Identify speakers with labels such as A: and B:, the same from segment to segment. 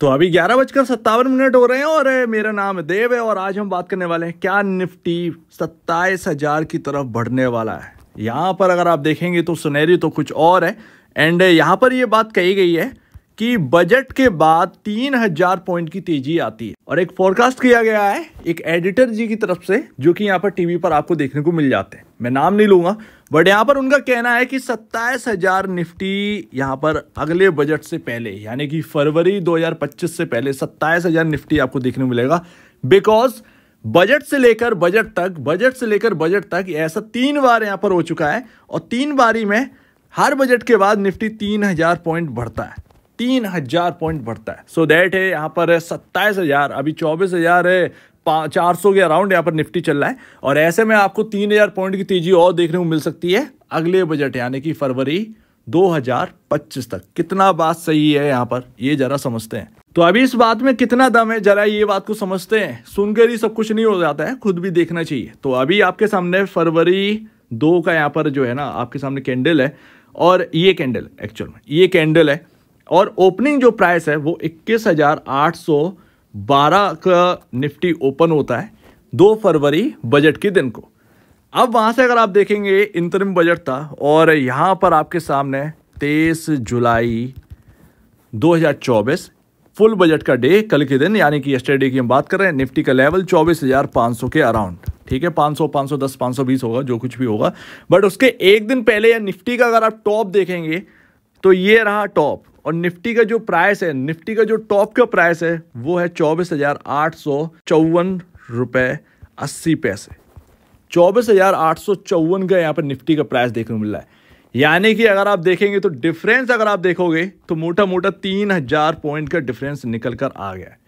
A: तो अभी ग्यारह बजकर सत्तावन मिनट हो रहे हैं और मेरा नाम देव है और आज हम बात करने वाले हैं क्या निफ्टी सत्ताईस हज़ार की तरफ बढ़ने वाला है यहाँ पर अगर आप देखेंगे तो सुनहरी तो कुछ और है एंड यहाँ पर ये बात कही गई है कि बजट के बाद तीन हजार पॉइंट की तेजी आती है और एक फोरकास्ट किया गया है एक एडिटर जी की तरफ से जो कि यहाँ पर टीवी पर आपको देखने को मिल जाते हैं मैं नाम नहीं लूंगा बट यहाँ पर उनका कहना है कि सत्ताईस हजार निफ्टी यहाँ पर अगले बजट से पहले यानी कि फरवरी 2025 से पहले सत्ताईस हजार निफ्टी आपको देखने को मिलेगा बिकॉज बजट से लेकर बजट तक बजट से लेकर बजट तक ऐसा तीन बार यहाँ पर हो चुका है और तीन बारी में हर बजट के बाद निफ्टी तीन हजार पॉइंट बढ़ता है तीन हजार पॉइंट बढ़ता है सो so दैट है यहाँ पर सत्ताईस हजार अभी चौबीस हजार है चार सौ के अराउंड यहाँ पर निफ्टी चल रहा है और ऐसे में आपको तीन हज़ार पॉइंट की तेजी और देखने को मिल सकती है अगले बजट यानी कि फरवरी 2025 तक कितना बात सही है यहाँ पर ये जरा समझते हैं तो अभी इस बात में कितना दम है जरा ये बात को समझते हैं सुनकर ही सब कुछ नहीं हो जाता है खुद भी देखना चाहिए तो अभी आपके सामने फरवरी दो का यहाँ पर जो है ना आपके सामने कैंडल है और ये कैंडल एक्चुअल में ये कैंडल है और ओपनिंग जो प्राइस है वो इक्कीस हज़ार आठ सौ बारह का निफ्टी ओपन होता है दो फरवरी बजट के दिन को अब वहाँ से अगर आप देखेंगे इंतरिम बजट था और यहाँ पर आपके सामने तेईस जुलाई 2024 फुल बजट का डे कल के दिन यानी कि यस्टरडे की हम बात कर रहे हैं निफ्टी का लेवल 24,500 के अराउंड ठीक है 500 510 520 होगा जो कुछ भी होगा बट उसके एक दिन पहले या निफ्टी का अगर आप टॉप देखेंगे तो ये रहा टॉप और निफ्टी का जो प्राइस है निफ्टी का जो टॉप का प्राइस है वो है चौबीस हजार आठ सौ चौवन रुपये अस्सी पैसे चौबीस हजार आठ सौ चौवन का यहाँ पर निफ्टी का प्राइस देखने को मिल रहा है यानी कि अगर आप देखेंगे तो डिफरेंस अगर आप देखोगे तो मोटा मोटा तीन हजार पॉइंट का डिफरेंस निकल कर आ गया है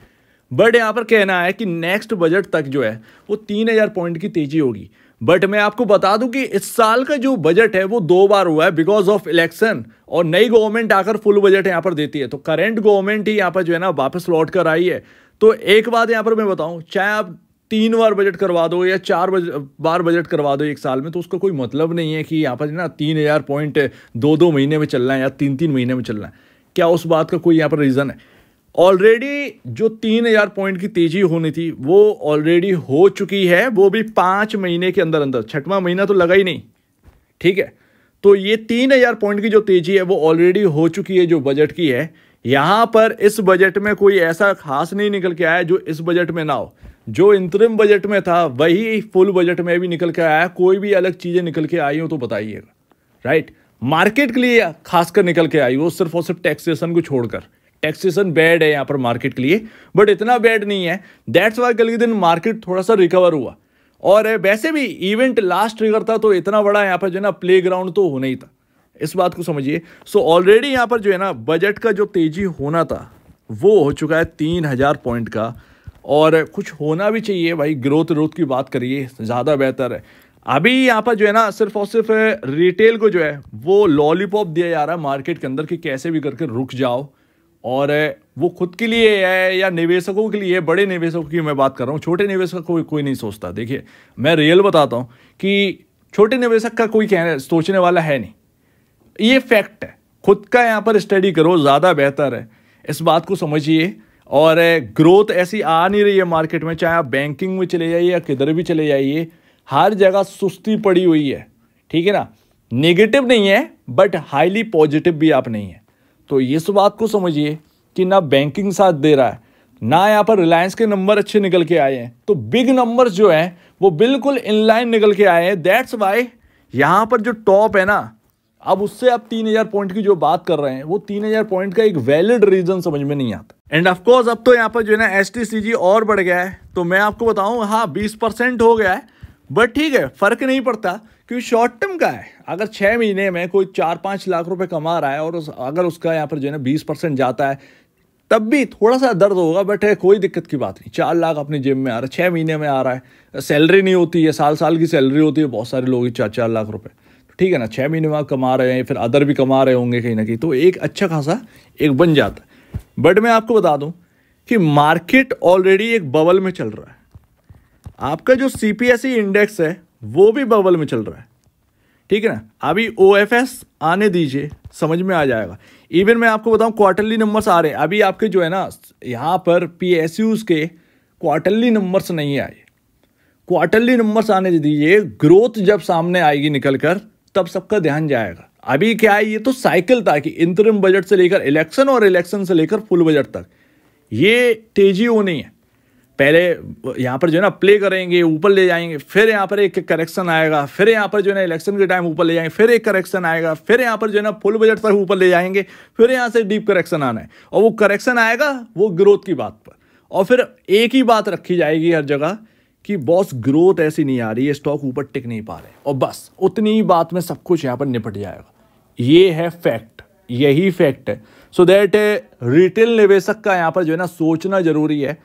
A: बट यहाँ पर कहना है कि नेक्स्ट बजट तक जो है वो तीन हजार पॉइंट की तेजी होगी बट मैं आपको बता दूं कि इस साल का जो बजट है वो दो बार हुआ है बिकॉज ऑफ इलेक्शन और नई गवर्नमेंट आकर फुल बजट यहाँ पर देती है तो करेंट गवर्नमेंट ही यहाँ पर जो है ना वापस लौट कर आई है तो एक बात यहाँ पर मैं बताऊं चाहे आप तीन बार बजट करवा दो या चार बज, बार बजट करवा दो एक साल में तो उसका कोई मतलब नहीं है कि यहाँ पर ना तीन हज़ार पॉइंट दो दो महीने में चलना है या तीन तीन महीने में चलना है क्या उस बात का कोई यहाँ पर रीज़न है ऑलरेडी जो तीन हजार पॉइंट की तेजी होनी थी वो ऑलरेडी हो चुकी है वो भी पांच महीने के अंदर अंदर छठवा महीना तो लगा ही नहीं ठीक है तो ये तीन हजार पॉइंट की जो तेजी है वो ऑलरेडी हो चुकी है जो बजट की है यहां पर इस बजट में कोई ऐसा खास नहीं निकल के आया जो इस बजट में ना हो जो इंतरिम बजट में था वही फुल बजट में भी निकल के आया कोई भी अलग चीज़ें निकल के आई हो तो बताइएगा राइट मार्केट के लिए खासकर निकल के आई हो सिर्फ और सिर्फ टैक्सेशन को छोड़कर टैक्सेशन बैड है यहाँ पर मार्केट के लिए बट इतना बैड नहीं है दैट्स वाई कल के दिन मार्केट थोड़ा सा रिकवर हुआ और वैसे भी इवेंट लास्ट ट्रिगर था तो इतना बड़ा यहाँ पर जो है ना प्ले ग्राउंड तो होना ही था इस बात को समझिए सो ऑलरेडी यहाँ पर जो है ना बजट का जो तेजी होना था वो हो चुका है तीन हज़ार पॉइंट का और कुछ होना भी चाहिए भाई ग्रोथ रोथ की बात करिए ज़्यादा बेहतर है अभी यहाँ पर जो है ना सिर्फ और सिर्फ रिटेल को जो है वो लॉलीपॉप दिया जा रहा है मार्केट के अंदर कि कैसे भी करके रुक जाओ और वो खुद के लिए है या निवेशकों के लिए बड़े निवेशकों की मैं बात कर रहा हूँ छोटे निवेशक कोई कोई नहीं सोचता देखिए मैं रियल बताता हूँ कि छोटे निवेशक का कोई कहना सोचने वाला है नहीं ये फैक्ट है खुद का यहाँ पर स्टडी करो ज़्यादा बेहतर है इस बात को समझिए और ग्रोथ ऐसी आ नहीं रही है मार्केट में चाहे आप बैंकिंग में चले जाइए या किधर भी चले जाइए हर जगह सुस्ती पड़ी हुई है ठीक है ना नेगेटिव नहीं है बट हाईली पॉजिटिव भी आप नहीं है तो इस बात को समझिए कि ना बैंकिंग साथ दे रहा है ना यहाँ पर रिलायंस के नंबर अच्छे निकल के आए हैं तो बिग नंबर जो हैं वो बिल्कुल इनलाइन निकल के आए हैं दैट्स वाई यहाँ पर जो टॉप है ना अब उससे आप तीन हजार पॉइंट की जो बात कर रहे हैं वो तीन हजार पॉइंट का एक वैलिड रीजन समझ में नहीं आता एंड कोर्स अब तो यहाँ पर जो है ना एस और बढ़ गया है तो मैं आपको बताऊँ हाँ बीस परसेंट हो गया है बट ठीक है फ़र्क नहीं पड़ता क्योंकि शॉर्ट टर्म का है अगर छः महीने में कोई चार पाँच लाख रुपए कमा रहा है और उस अगर उसका यहाँ पर जो है ना बीस परसेंट जाता है तब भी थोड़ा सा दर्द होगा बट है कोई दिक्कत की बात नहीं चार लाख अपने जेब में आ रहा है छः महीने में आ रहा है सैलरी नहीं होती है साल साल की सैलरी होती है बहुत सारे लोग चार चार लाख रुपये ठीक है ना छः महीने में आप कमा रहे हैं फिर अदर भी कमा रहे होंगे कहीं ना कहीं तो एक अच्छा खासा एक बन जाता है बट मैं आपको बता दूँ कि मार्केट ऑलरेडी एक बबल में चल रहा है आपका जो सी इंडेक्स e है वो भी बबल में चल रहा है ठीक है ना अभी ओ आने दीजिए समझ में आ जाएगा इवन मैं आपको बताऊं क्वार्टरली नंबर्स आ रहे हैं अभी आपके जो है ना यहाँ पर पी के क्वार्टरली नंबर्स नहीं आए क्वार्टरली नंबर्स आने दीजिए ग्रोथ जब सामने आएगी निकल कर तब सबका ध्यान जाएगा अभी क्या है ये तो साइकिल था कि इंतरिम बजट से लेकर इलेक्शन और इलेक्शन से लेकर फुल बजट तक ये तेजी होनी है पहले यहाँ पर जो है ना प्ले करेंगे ऊपर ले जाएंगे फिर यहाँ पर एक करेक्शन आएगा फिर यहाँ पर जो है ना इलेक्शन के टाइम ऊपर ले जाएंगे फिर एक करेक्शन आएगा फिर यहाँ पर जो है ना फुल बजट तक ऊपर ले जाएंगे फिर यहाँ से डीप करेक्शन आना है और वो करेक्शन आएगा वो ग्रोथ की बात पर और फिर एक ही बात रखी जाएगी हर जगह कि बॉस ग्रोथ ऐसी नहीं आ रही है स्टॉक ऊपर टिक नहीं पा रहे और बस उतनी ही बात में सब कुछ यहाँ पर निपट जाएगा ये है फैक्ट यही फैक्ट है सो दैट रिटेल निवेशक का यहाँ पर जो है ना सोचना जरूरी है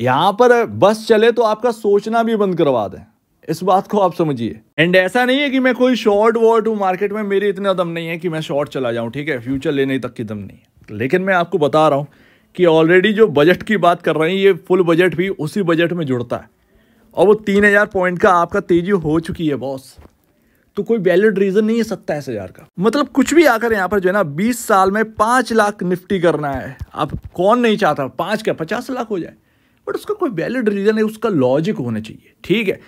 A: यहाँ पर बस चले तो आपका सोचना भी बंद करवा दें इस बात को आप समझिए एंड ऐसा नहीं है कि मैं कोई शॉर्ट वर्ड हूं मार्केट में मेरी इतना दम नहीं है कि मैं शॉर्ट चला जाऊं ठीक है फ्यूचर लेने तक की दम नहीं है लेकिन मैं आपको बता रहा हूं कि ऑलरेडी जो बजट की बात कर रहे हैं ये फुल बजट भी उसी बजट में जुड़ता है और वो तीन हज़ार पॉइंट का आपका तेजी हो चुकी है बॉस तो कोई वैलिड रीज़न नहीं है सत्ताईस हज़ार का मतलब कुछ भी आकर यहाँ पर जो है ना बीस साल में पांच लाख निफ्टी करना है आप कौन नहीं चाहता पांच क्या पचास लाख हो जाए बट उसका कोई वैलिड रीज़न है उसका लॉजिक होना चाहिए ठीक है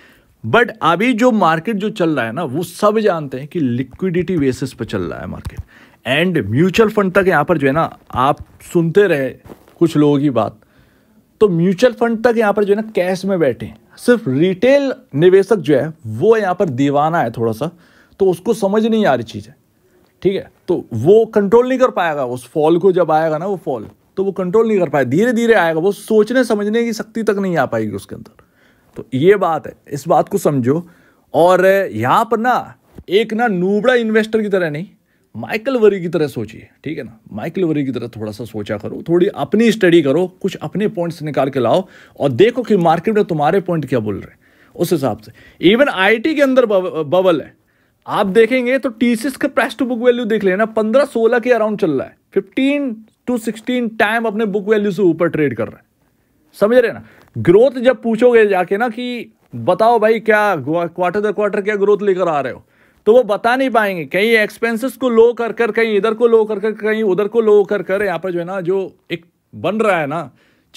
A: बट अभी जो मार्केट जो चल रहा है ना वो सब जानते हैं कि लिक्विडिटी बेसिस पर चल रहा है मार्केट एंड म्यूचुअल फंड तक यहाँ पर जो है ना आप सुनते रहे कुछ लोगों की बात तो म्यूचुअल फंड तक यहाँ पर जो है ना कैश में बैठे सिर्फ रिटेल निवेशक जो है वो यहाँ पर दीवाना है थोड़ा सा तो उसको समझ नहीं आ रही चीज है ठीक है तो वो कंट्रोल नहीं कर पाएगा उस फॉल को जब आएगा ना वो फॉल तो वो कंट्रोल नहीं कर पाए धीरे धीरे आएगा वो सोचने समझने की शक्ति तक नहीं आ पाएगी उसके अंदर तो ये बात है इस बात को समझो और यहाँ पर ना एक ना नूबड़ा इन्वेस्टर की तरह नहीं माइकल वरी की तरह सोचिए ठीक है ना माइकल वरी की तरह थोड़ा सा सोचा करो थोड़ी अपनी स्टडी करो कुछ अपने पॉइंट्स निकाल के लाओ और देखो कि मार्केट में तुम्हारे पॉइंट क्या बोल रहे हैं उस हिसाब से इवन आईटी के अंदर बबल है आप देखेंगे तो टीसीएस का प्राइस टू बुक वैल्यू देख लेना पंद्रह सोलह के अराउंड चल रहा है फिफ्टीन टू सिक्सटीन टाइम अपने बुक वैल्यू से ऊपर ट्रेड कर रहा है समझ रहे ना ग्रोथ जब पूछोगे जाके ना कि बताओ भाई क्या क्वार्टर द क्वार्टर क्या ग्रोथ लेकर आ रहे हो तो वो बता नहीं पाएंगे कहीं एक्सपेंसेस को लो कर कर कहीं इधर को लो कर कर कहीं उधर को लो कर कर यहाँ पर जो है ना जो एक बन रहा है ना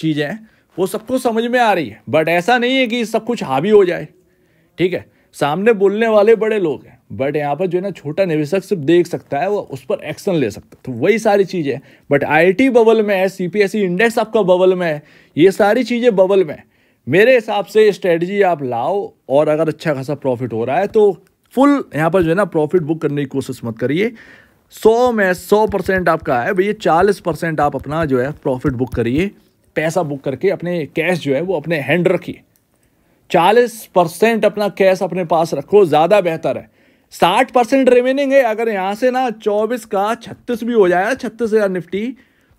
A: चीज़ें वो सबको समझ में आ रही है बट ऐसा नहीं है कि सब कुछ हावी हो जाए ठीक है सामने बोलने वाले बड़े लोग हैं बट यहाँ पर जो है ना छोटा निवेशक सिर्फ देख सकता है वो उस पर एक्शन ले सकता है तो वही सारी चीज़ें बट आई बबल में है सी इंडेक्स e आपका बबल में है ये सारी चीज़ें बबल में है मेरे हिसाब से स्ट्रेटजी आप लाओ और अगर अच्छा खासा प्रॉफिट हो रहा है तो फुल यहाँ पर जो है ना प्रॉफिट बुक करने की कोशिश मत करिए सौ में सौ परसेंट आपका है भैया चालीस परसेंट आप अपना जो है प्रॉफिट बुक करिए पैसा बुक करके अपने कैश जो है वो अपने हैंड रखिए चालीस परसेंट अपना कैश अपने पास रखो ज़्यादा बेहतर है साठ परसेंट रिमेनिंग है अगर यहाँ से ना चौबीस का छत्तीस भी हो जाएगा छत्तीस हज़ार निफ्टी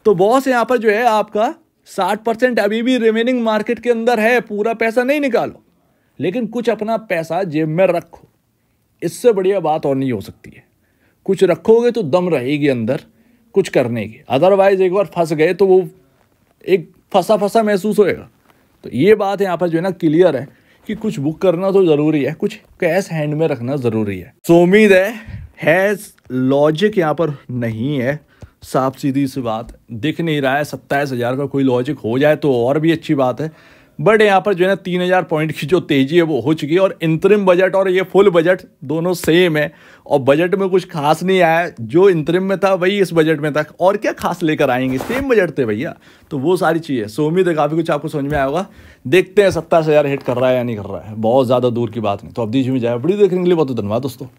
A: तो बॉस यहाँ पर जो है आपका साठ परसेंट अभी भी रिमेनिंग मार्केट के अंदर है पूरा पैसा नहीं निकालो लेकिन कुछ अपना पैसा जेब में रखो इससे बढ़िया बात और नहीं हो सकती है कुछ रखोगे तो दम रहेगी अंदर कुछ करने की अदरवाइज एक बार फंस गए तो वो एक फंसा फंसा महसूस होएगा तो ये बात यहाँ पर जो है ना क्लियर है कि कुछ बुक करना तो ज़रूरी है कुछ कैश हैंड में रखना ज़रूरी है सो तो उम्मीद है हैज़ लॉजिक यहाँ पर नहीं है साफ सीधी सी बात दिख नहीं रहा है सत्ताईस हज़ार का कोई लॉजिक हो जाए तो और भी अच्छी बात है बट यहाँ पर जो है ना तीन हज़ार पॉइंट की जो तेज़ी है वो हो चुकी है और इंतरिम बजट और ये फुल बजट दोनों सेम है और बजट में कुछ खास नहीं आया जो इंतरिम में था वही इस बजट में था और क्या खास लेकर आएंगे सेम बजट थे भैया तो वो सारी चीज़ें सो उम्मीद है काफ़ी कुछ आपको समझ में आएगा देखते हैं सत्ताईस हज़ार हिट कर रहा है या नहीं कर रहा है बहुत ज़्यादा दूर की बात नहीं तो अब दीजिए में जाए बड़ी देखने के लिए बहुत धन्यवाद दोस्तों